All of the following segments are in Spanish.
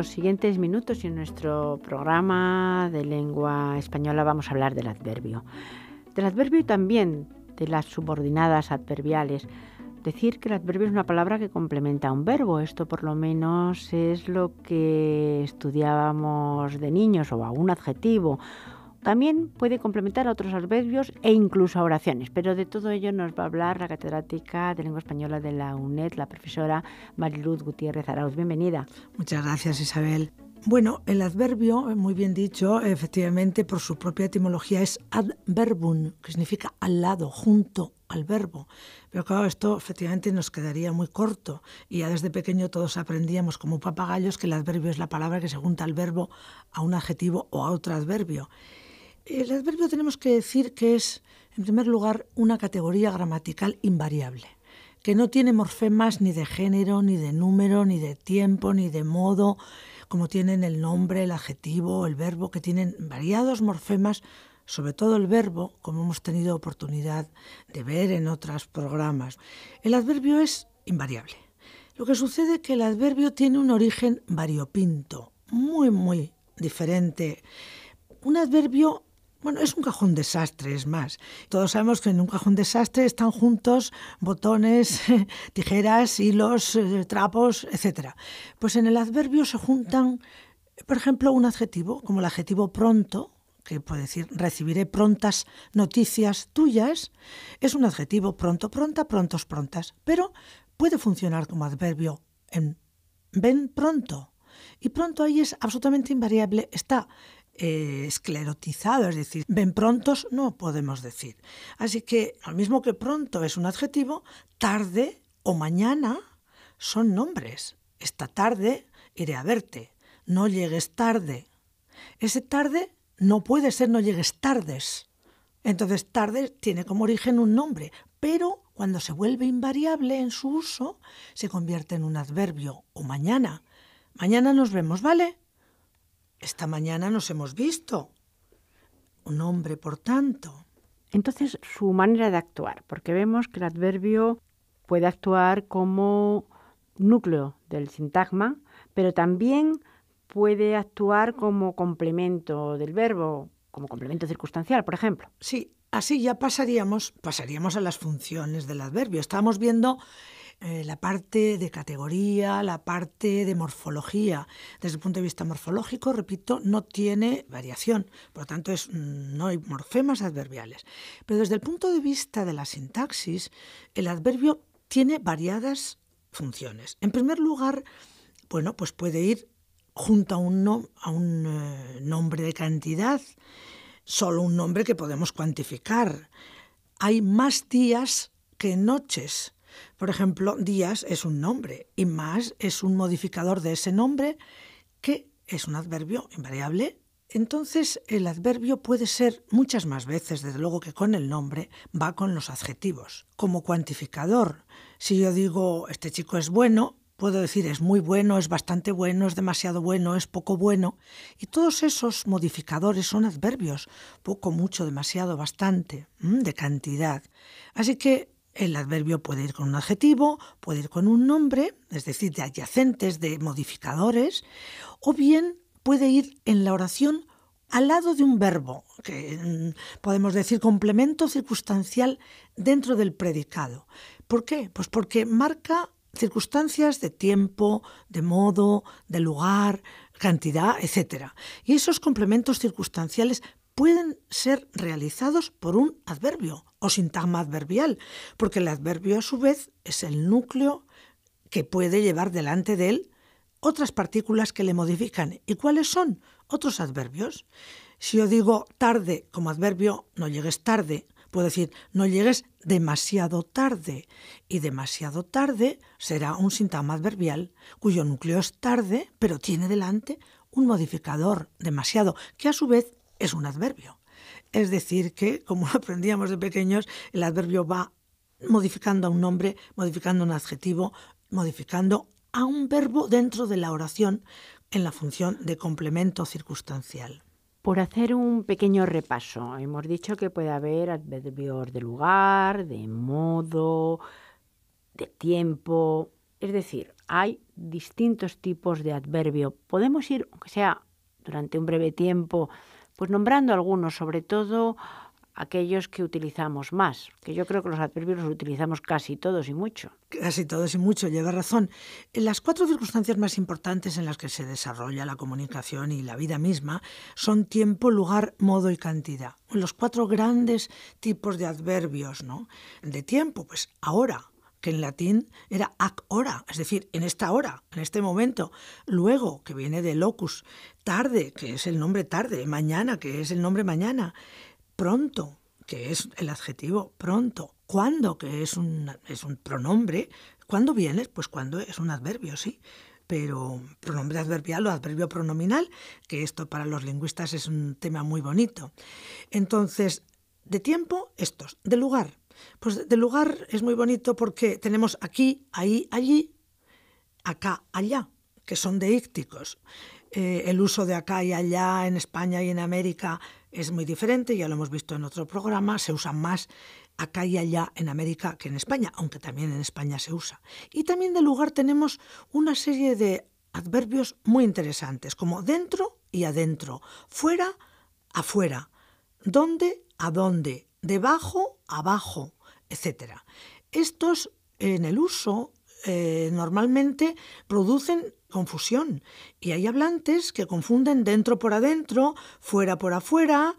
los siguientes minutos y en nuestro programa de lengua española vamos a hablar del adverbio. Del adverbio y también de las subordinadas adverbiales. Decir que el adverbio es una palabra que complementa a un verbo, esto por lo menos es lo que estudiábamos de niños, o algún un adjetivo, también puede complementar a otros adverbios e incluso a oraciones, pero de todo ello nos va a hablar la catedrática de lengua española de la UNED, la profesora Mariluz Gutiérrez Arauz. Bienvenida. Muchas gracias, Isabel. Bueno, el adverbio, muy bien dicho, efectivamente por su propia etimología es adverbum, que significa al lado, junto al verbo. Pero claro, esto efectivamente nos quedaría muy corto y ya desde pequeño todos aprendíamos como papagayos que el adverbio es la palabra que se junta al verbo a un adjetivo o a otro adverbio. Eh, el adverbio tenemos que decir que es, en primer lugar, una categoría gramatical invariable, que no tiene morfemas ni de género, ni de número, ni de tiempo, ni de modo, como tienen el nombre, el adjetivo, el verbo, que tienen variados morfemas, sobre todo el verbo, como hemos tenido oportunidad de ver en otros programas. El adverbio es invariable. Lo que sucede es que el adverbio tiene un origen variopinto, muy, muy diferente. Un adverbio bueno, es un cajón desastre, es más. Todos sabemos que en un cajón desastre están juntos botones, tijeras, hilos, eh, trapos, etc. Pues en el adverbio se juntan, por ejemplo, un adjetivo, como el adjetivo pronto, que puede decir recibiré prontas noticias tuyas, es un adjetivo pronto, pronta, prontos, prontas, pero puede funcionar como adverbio en ven pronto. Y pronto ahí es absolutamente invariable, está eh, esclerotizado, es decir, ven prontos no podemos decir. Así que, al mismo que pronto es un adjetivo, tarde o mañana son nombres. Esta tarde iré a verte, no llegues tarde. Ese tarde no puede ser no llegues tardes. Entonces, tarde tiene como origen un nombre, pero cuando se vuelve invariable en su uso, se convierte en un adverbio o mañana. Mañana nos vemos, ¿vale? Esta mañana nos hemos visto. Un hombre, por tanto. Entonces, su manera de actuar, porque vemos que el adverbio puede actuar como núcleo del sintagma, pero también puede actuar como complemento del verbo, como complemento circunstancial, por ejemplo. Sí, así ya pasaríamos, pasaríamos a las funciones del adverbio. Estamos viendo eh, la parte de categoría, la parte de morfología. Desde el punto de vista morfológico, repito, no tiene variación, por lo tanto es, mm, no hay morfemas adverbiales. Pero desde el punto de vista de la sintaxis, el adverbio tiene variadas funciones. En primer lugar, bueno, pues puede ir junto a un, a un eh, nombre de cantidad, solo un nombre que podemos cuantificar. Hay más días que noches. Por ejemplo, días es un nombre y más es un modificador de ese nombre que es un adverbio invariable. Entonces, el adverbio puede ser muchas más veces, desde luego que con el nombre, va con los adjetivos. Como cuantificador, si yo digo este chico es bueno, puedo decir es muy bueno, es bastante bueno, es demasiado bueno, es poco bueno. Y todos esos modificadores son adverbios, poco, mucho, demasiado, bastante, de cantidad. Así que el adverbio puede ir con un adjetivo, puede ir con un nombre, es decir, de adyacentes, de modificadores, o bien puede ir en la oración al lado de un verbo, que mm, podemos decir complemento circunstancial dentro del predicado. ¿Por qué? Pues porque marca circunstancias de tiempo, de modo, de lugar, cantidad, etc. Y esos complementos circunstanciales pueden ser realizados por un adverbio o sintagma adverbial, porque el adverbio a su vez es el núcleo que puede llevar delante de él otras partículas que le modifican. ¿Y cuáles son? Otros adverbios. Si yo digo tarde como adverbio, no llegues tarde. Puedo decir, no llegues demasiado tarde. Y demasiado tarde será un sintagma adverbial cuyo núcleo es tarde, pero tiene delante un modificador demasiado, que a su vez es un adverbio. Es decir, que, como aprendíamos de pequeños, el adverbio va modificando a un nombre, modificando un adjetivo, modificando a un verbo dentro de la oración en la función de complemento circunstancial. Por hacer un pequeño repaso, hemos dicho que puede haber adverbios de lugar, de modo, de tiempo, es decir, hay distintos tipos de adverbio. Podemos ir, aunque sea durante un breve tiempo, pues nombrando algunos, sobre todo aquellos que utilizamos más, que yo creo que los adverbios los utilizamos casi todos y mucho. Casi todos y mucho, lleva razón. las cuatro circunstancias más importantes en las que se desarrolla la comunicación y la vida misma son tiempo, lugar, modo y cantidad. Los cuatro grandes tipos de adverbios, ¿no? De tiempo, pues ahora, que en latín era ac hora, es decir, en esta hora, en este momento. Luego, que viene de locus, tarde, que es el nombre tarde, mañana, que es el nombre mañana, pronto, que es el adjetivo pronto, Cuando, que es un, es un pronombre, ¿cuándo vienes? Pues cuando es un adverbio, sí pero pronombre adverbial o adverbio pronominal, que esto para los lingüistas es un tema muy bonito. Entonces, de tiempo, estos. De lugar, pues de lugar es muy bonito porque tenemos aquí, ahí, allí, acá, allá, que son de ícticos. Eh, el uso de acá y allá en España y en América es muy diferente, ya lo hemos visto en otro programa, se usa más acá y allá en América que en España, aunque también en España se usa. Y también de lugar tenemos una serie de adverbios muy interesantes, como dentro y adentro, fuera, afuera, dónde, a dónde, debajo, abajo, etc. Estos en el uso eh, normalmente producen confusión y hay hablantes que confunden dentro por adentro, fuera por afuera.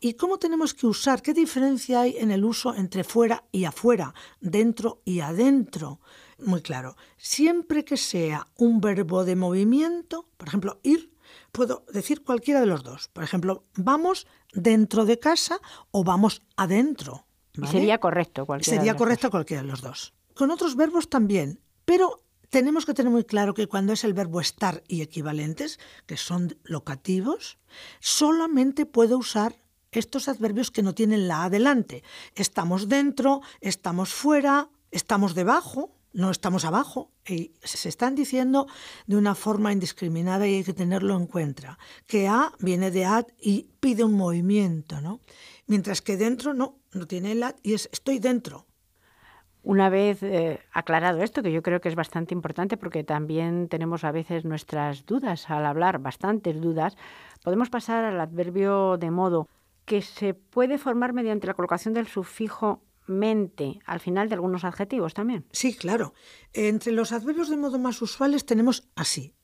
¿Y cómo tenemos que usar? ¿Qué diferencia hay en el uso entre fuera y afuera, dentro y adentro? Muy claro, siempre que sea un verbo de movimiento, por ejemplo, ir puedo decir cualquiera de los dos. Por ejemplo, vamos dentro de casa o vamos adentro. Sería correcto cualquiera. Sería correcto cualquiera de los dos. Con otros verbos también, pero tenemos que tener muy claro que cuando es el verbo estar y equivalentes, que son locativos, solamente puedo usar estos adverbios que no tienen la adelante. Estamos dentro, estamos fuera, estamos debajo, no estamos abajo. Y se están diciendo de una forma indiscriminada y hay que tenerlo en cuenta. Que A viene de ad y pide un movimiento, ¿no? Mientras que dentro no, no tiene el ad y es estoy dentro. Una vez eh, aclarado esto, que yo creo que es bastante importante porque también tenemos a veces nuestras dudas al hablar, bastantes dudas, podemos pasar al adverbio de modo, que se puede formar mediante la colocación del sufijo mente al final de algunos adjetivos también. Sí, claro. Entre los adverbios de modo más usuales tenemos así.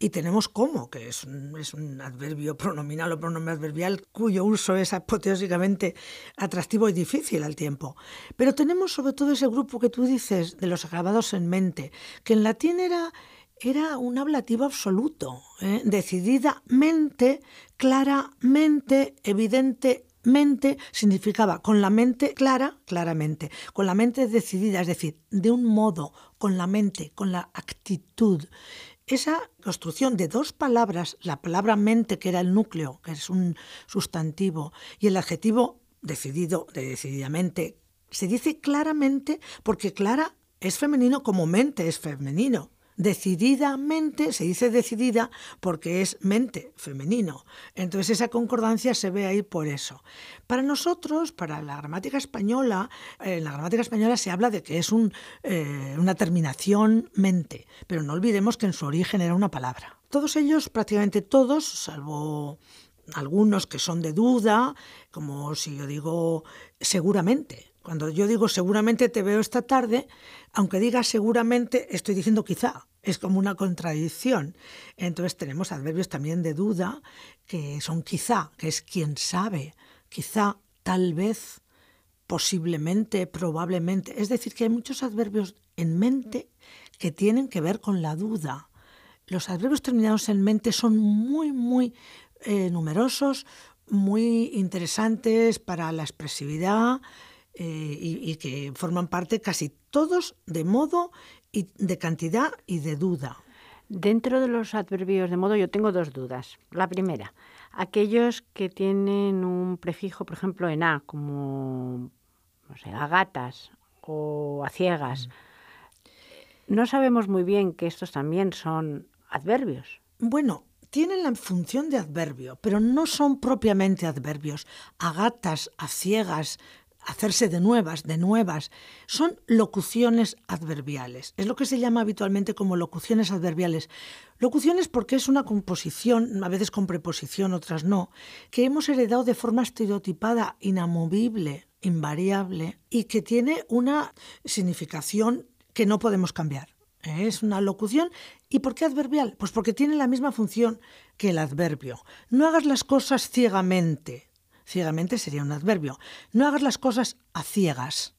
Y tenemos como, que es un, adverbio pronominal o pronombre adverbial cuyo uso es apoteósicamente atractivo y difícil al tiempo. Pero tenemos sobre todo ese grupo que tú dices de los agravados en mente, que en latín era era un ablativo absoluto, ¿eh? decididamente, claramente, evidente, mente significaba con la mente clara, claramente, con la mente decidida, es decir, de un modo, con la mente, con la actitud. Esa construcción de dos palabras, la palabra mente, que era el núcleo, que es un sustantivo, y el adjetivo decidido, de decididamente, se dice claramente porque clara es femenino como mente es femenino decididamente, se dice decidida porque es mente femenino. Entonces esa concordancia se ve ahí por eso. Para nosotros, para la gramática española, eh, en la gramática española se habla de que es eh, una terminación mente, pero no olvidemos que en su origen era una palabra. Todos ellos, prácticamente todos, salvo algunos que son de duda, como si yo digo seguramente, cuando yo digo seguramente te veo esta tarde, aunque diga seguramente, estoy diciendo quizá. Es como una contradicción. Entonces tenemos adverbios también de duda, que son quizá, que es quien sabe, quizá, tal vez, posiblemente, probablemente. Es decir, que hay muchos adverbios en mente que tienen que ver con la duda. Los adverbios terminados en mente son muy, muy eh, numerosos, muy interesantes para la expresividad eh, y, que forman parte casi todos de modo, y de cantidad y de duda. Dentro de los adverbios de modo yo tengo dos dudas. La primera, aquellos que tienen un prefijo, por ejemplo, en A, como agatas o a ciegas. Mm. No sabemos muy bien que estos también son adverbios. Bueno, tienen la función de adverbio, pero no son propiamente adverbios. Agatas, a ciegas, hacerse de nuevas, de nuevas, son locuciones adverbiales. Es lo que se llama habitualmente como locuciones adverbiales. Locuciones porque es una composición, a veces con preposición, otras no, que hemos heredado de forma estereotipada, inamovible, invariable y que tiene una significación que no podemos cambiar. Es una locución. ¿Y por qué adverbial? Pues porque tiene la misma función que el adverbio. No hagas las cosas ciegamente, Ciegamente sería un adverbio. No hagas las cosas a ciegas.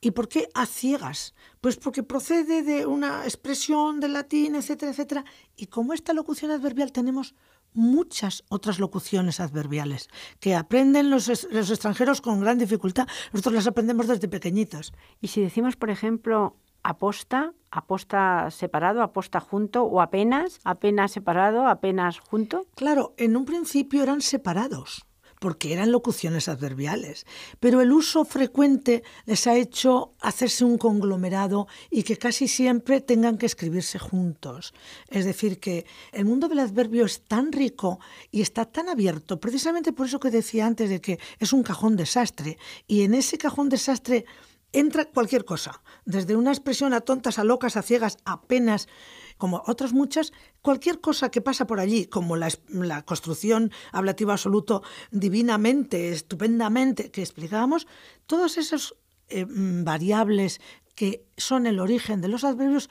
¿Y por qué a ciegas? Pues porque procede de una expresión del latín, etcétera, etcétera. Y como esta locución adverbial tenemos muchas otras locuciones adverbiales que aprenden los, extranjeros con gran dificultad. Nosotros las aprendemos desde pequeñitas. Y si decimos, por ejemplo, aposta, aposta separado, aposta junto o apenas, apenas separado, apenas junto. Claro, en un principio eran separados porque eran locuciones adverbiales, pero el uso frecuente les ha hecho hacerse un conglomerado y que casi siempre tengan que escribirse juntos. Es decir, que el mundo del adverbio es tan rico y está tan abierto, precisamente por eso que decía antes de que es un cajón desastre, y en ese cajón desastre entra cualquier cosa, desde una expresión a tontas, a locas, a ciegas, apenas como otras muchas, cualquier cosa que pasa por allí, como la, construcción hablativa absoluto divinamente, estupendamente, que explicábamos, todas esas eh, mm, variables que son el origen de los adverbios,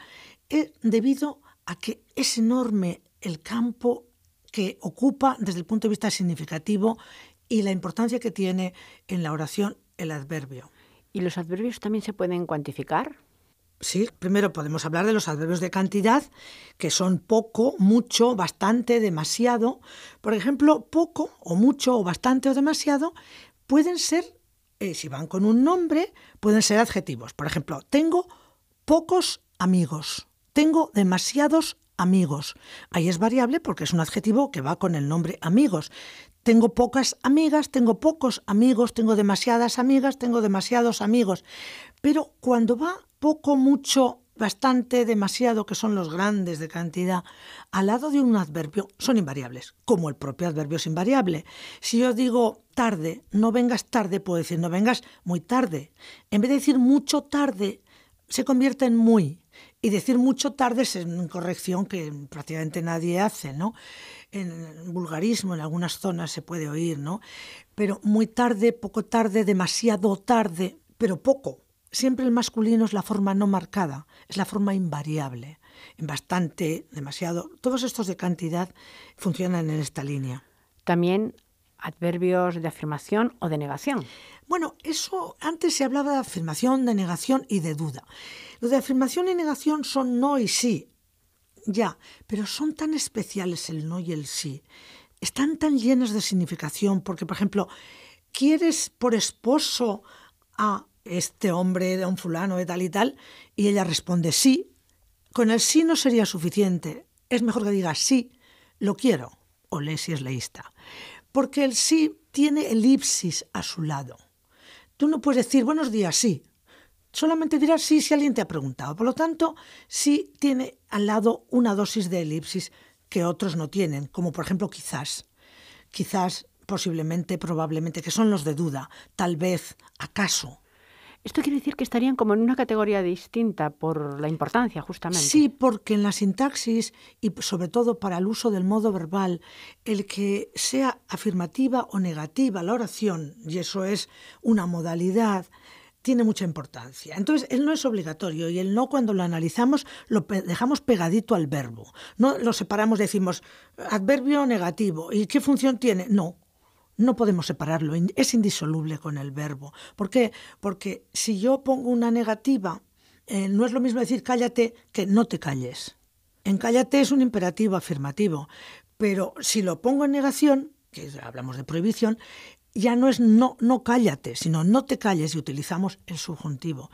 es eh, debido a que es enorme el campo que ocupa desde el punto de vista significativo y la importancia que tiene en la oración el adverbio. ¿Y los adverbios también se pueden cuantificar? Sí, primero podemos hablar de los adverbios de cantidad, que son poco, mucho, bastante, demasiado. Por ejemplo, poco o mucho o bastante o demasiado pueden ser, eh, si van con un nombre, pueden ser adjetivos. Por ejemplo, tengo pocos amigos, tengo demasiados amigos. Ahí es variable porque es un adjetivo que va con el nombre amigos. Tengo pocas amigas, tengo pocos amigos, tengo demasiadas amigas, tengo demasiados amigos. Pero cuando va poco, mucho, bastante, demasiado, que son los grandes de cantidad, al lado de un adverbio, son invariables, como el propio adverbio es invariable. Si yo digo tarde, no vengas tarde, puedo decir no vengas muy tarde. En vez de decir mucho tarde, se convierte en muy. Y decir mucho tarde es una corrección que prácticamente nadie hace, ¿no? En vulgarismo, en algunas zonas se puede oír, ¿no? Pero muy tarde, poco tarde, demasiado tarde, pero poco Siempre el masculino es la forma no marcada, es la forma invariable. En bastante, demasiado, todos estos de cantidad funcionan en esta línea. También adverbios de afirmación o de negación. Bueno, eso antes se hablaba de afirmación, de negación y de duda. Lo de afirmación y negación son no y sí, ya, pero son tan especiales el no y el sí. Están tan llenos de significación porque, por ejemplo, ¿quieres por esposo a este hombre de un fulano de tal y tal, y ella responde sí, con el sí no sería suficiente, es mejor que diga sí, lo quiero, o le si es leísta, porque el sí tiene elipsis a su lado. Tú no puedes decir buenos días, sí. Solamente dirás sí si alguien te ha preguntado. Por lo tanto, sí tiene al lado una dosis de elipsis que otros no tienen, como por ejemplo quizás. Quizás, posiblemente, probablemente, que son los de duda, tal vez, acaso. Esto quiere decir que estarían como en una categoría distinta por la importancia, justamente. Sí, porque en la sintaxis y sobre todo para el uso del modo verbal, el que sea afirmativa o negativa la oración, y eso es una modalidad, tiene mucha importancia. Entonces, él no es obligatorio y el no cuando lo analizamos lo dejamos pegadito al verbo. No lo separamos, decimos adverbio negativo. ¿Y qué función tiene? No, no podemos separarlo, es indisoluble con el verbo. ¿Por qué? Porque si yo pongo una negativa, eh, no es lo mismo decir cállate que no te calles. En cállate es un imperativo afirmativo, pero si lo pongo en negación, que hablamos de prohibición, ya no es no, no cállate, sino no te calles y utilizamos el subjuntivo.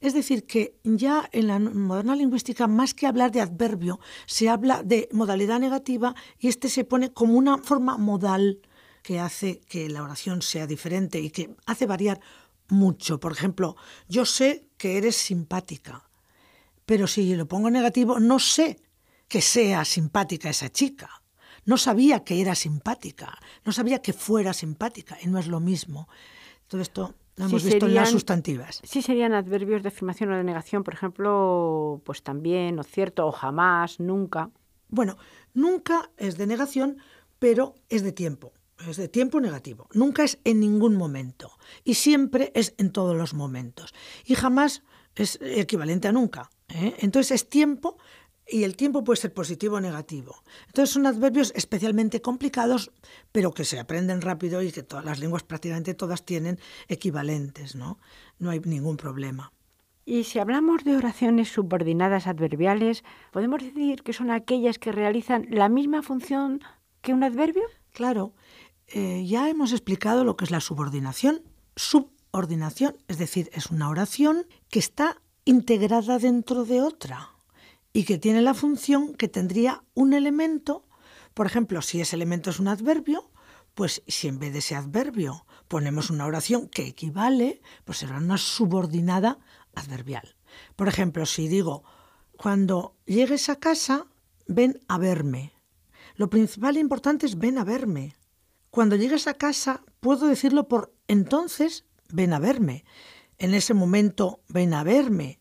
Es decir, que ya en la moderna lingüística, más que hablar de adverbio, se habla de modalidad negativa y este se pone como una forma modal que hace que la oración sea diferente y que hace variar mucho. Por ejemplo, yo sé que eres simpática, pero si lo pongo negativo, no sé que sea simpática esa chica. No sabía que era simpática, no sabía que fuera simpática, y no es lo mismo. Todo esto lo hemos visto en las sustantivas. Sí serían adverbios de afirmación o de negación, por ejemplo, pues también, o cierto, o jamás, nunca. Bueno, nunca es de negación, pero es de tiempo es de tiempo negativo. Nunca es en ningún momento. Y siempre es en todos los momentos. Y jamás es equivalente a nunca. ¿eh? Entonces es tiempo y el tiempo puede ser positivo o negativo. Entonces son adverbios especialmente complicados, pero que se aprenden rápido y que todas las lenguas prácticamente todas tienen equivalentes. No, no hay ningún problema. Y si hablamos de oraciones subordinadas adverbiales, ¿podemos decir que son aquellas que realizan la misma función que un adverbio? Claro, eh, ya hemos explicado lo que es la subordinación. Subordinación, es decir, es una oración que está integrada dentro de otra y que tiene la función que tendría un elemento, por ejemplo, si ese elemento es un adverbio, pues si en vez de ese adverbio ponemos una oración que equivale, pues será una subordinada adverbial. Por ejemplo, si digo, cuando llegues a casa, ven a verme. Lo principal e importante es ven a verme. Cuando llegues a casa, puedo decirlo por entonces, ven a verme. En ese momento, ven a verme.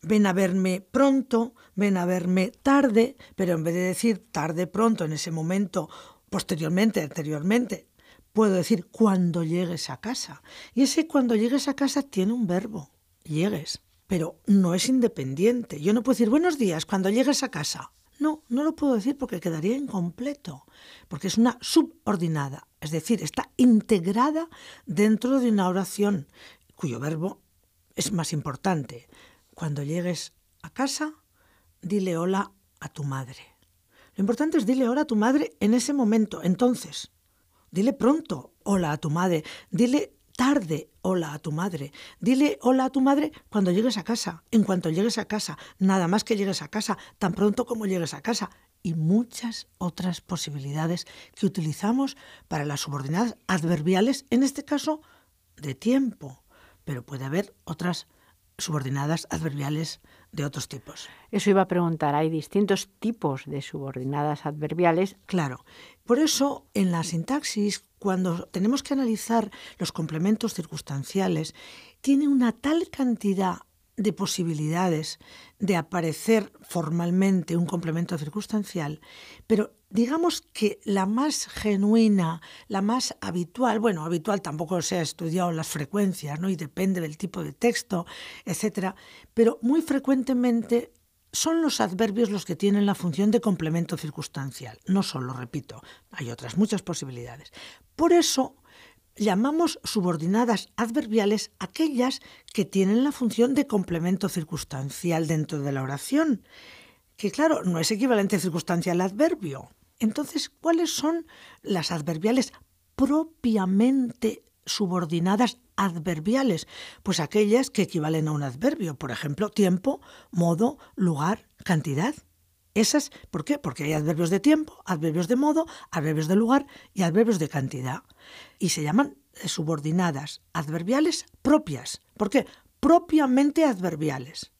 Ven a verme pronto, ven a verme tarde, pero en vez de decir tarde, pronto, en ese momento, posteriormente, anteriormente, puedo decir cuando llegues a casa. Y ese cuando llegues a casa tiene un verbo, llegues, pero no es independiente. Yo no puedo decir buenos días cuando llegues a casa. No, no lo puedo decir porque quedaría incompleto, porque es una subordinada, es decir, está integrada dentro de una oración cuyo verbo es más importante. Cuando llegues a casa, dile hola a tu madre. Lo importante es dile hola a tu madre en ese momento, entonces. Dile pronto hola a tu madre, dile tarde hola a tu madre. Dile hola a tu madre cuando llegues a casa, en cuanto llegues a casa, nada más que llegues a casa, tan pronto como llegues a casa. Y muchas otras posibilidades que utilizamos para las subordinadas adverbiales, en este caso, de tiempo. Pero puede haber otras subordinadas adverbiales de otros tipos. Eso iba a preguntar, ¿hay distintos tipos de subordinadas adverbiales? Claro. Por eso, en la sintaxis, cuando tenemos que analizar los complementos circunstanciales, tiene una tal cantidad de posibilidades de aparecer formalmente un complemento circunstancial, pero digamos que la más genuina, la más habitual, bueno, habitual tampoco se ha estudiado las frecuencias, ¿no? Y depende del tipo de texto, etcétera, pero muy frecuentemente son los adverbios los que tienen la función de complemento circunstancial, no solo, repito, hay otras muchas posibilidades. Por eso llamamos subordinadas adverbiales aquellas que tienen la función de complemento circunstancial dentro de la oración, que claro, no es equivalente circunstancial al adverbio. Entonces, ¿cuáles son las adverbiales propiamente subordinadas adverbiales, pues aquellas que equivalen a un adverbio, por ejemplo, tiempo, modo, lugar, cantidad. Esas, ¿por qué? Porque hay adverbios de tiempo, adverbios de modo, adverbios de lugar y adverbios de cantidad. Y se llaman eh, subordinadas adverbiales propias. ¿Por qué? Propiamente adverbiales.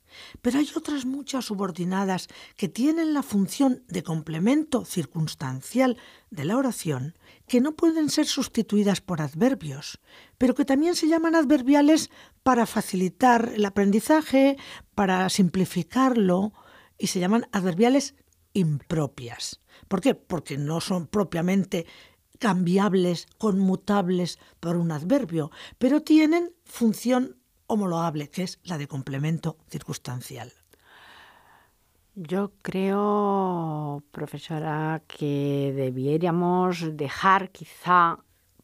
Pero hay otras muchas subordinadas que tienen la función de complemento circunstancial de la oración que no pueden ser sustituidas por adverbios, pero que también se llaman adverbiales para facilitar el aprendizaje, para simplificarlo, y se llaman adverbiales impropias. ¿Por qué? Porque no son propiamente cambiables, conmutables por un adverbio, pero tienen función homologable, que es la de complemento circunstancial. Yo creo, profesora, que debiéramos dejar quizá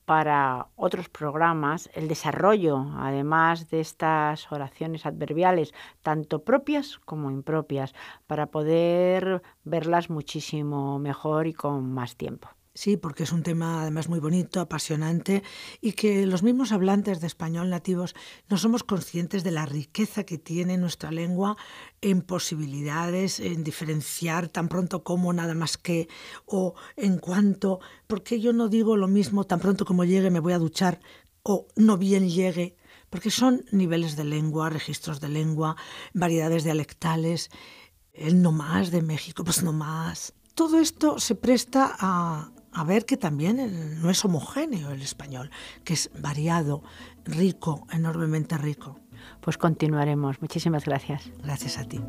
para otros programas el desarrollo, además de estas oraciones adverbiales, tanto propias como impropias, para poder verlas muchísimo mejor y con más tiempo. Sí, porque es un tema además muy bonito, apasionante y que los mismos hablantes de español nativos no somos conscientes de la riqueza que tiene nuestra lengua en posibilidades, en diferenciar tan pronto como nada más que o en cuanto, porque yo no digo lo mismo tan pronto como llegue me voy a duchar o no bien llegue, porque son niveles de lengua, registros de lengua, variedades dialectales, el no más de México, pues no más. Todo esto se presta a, a ver que también no es homogéneo el español, que es variado, rico, enormemente rico. Pues continuaremos. Muchísimas gracias. Gracias a ti.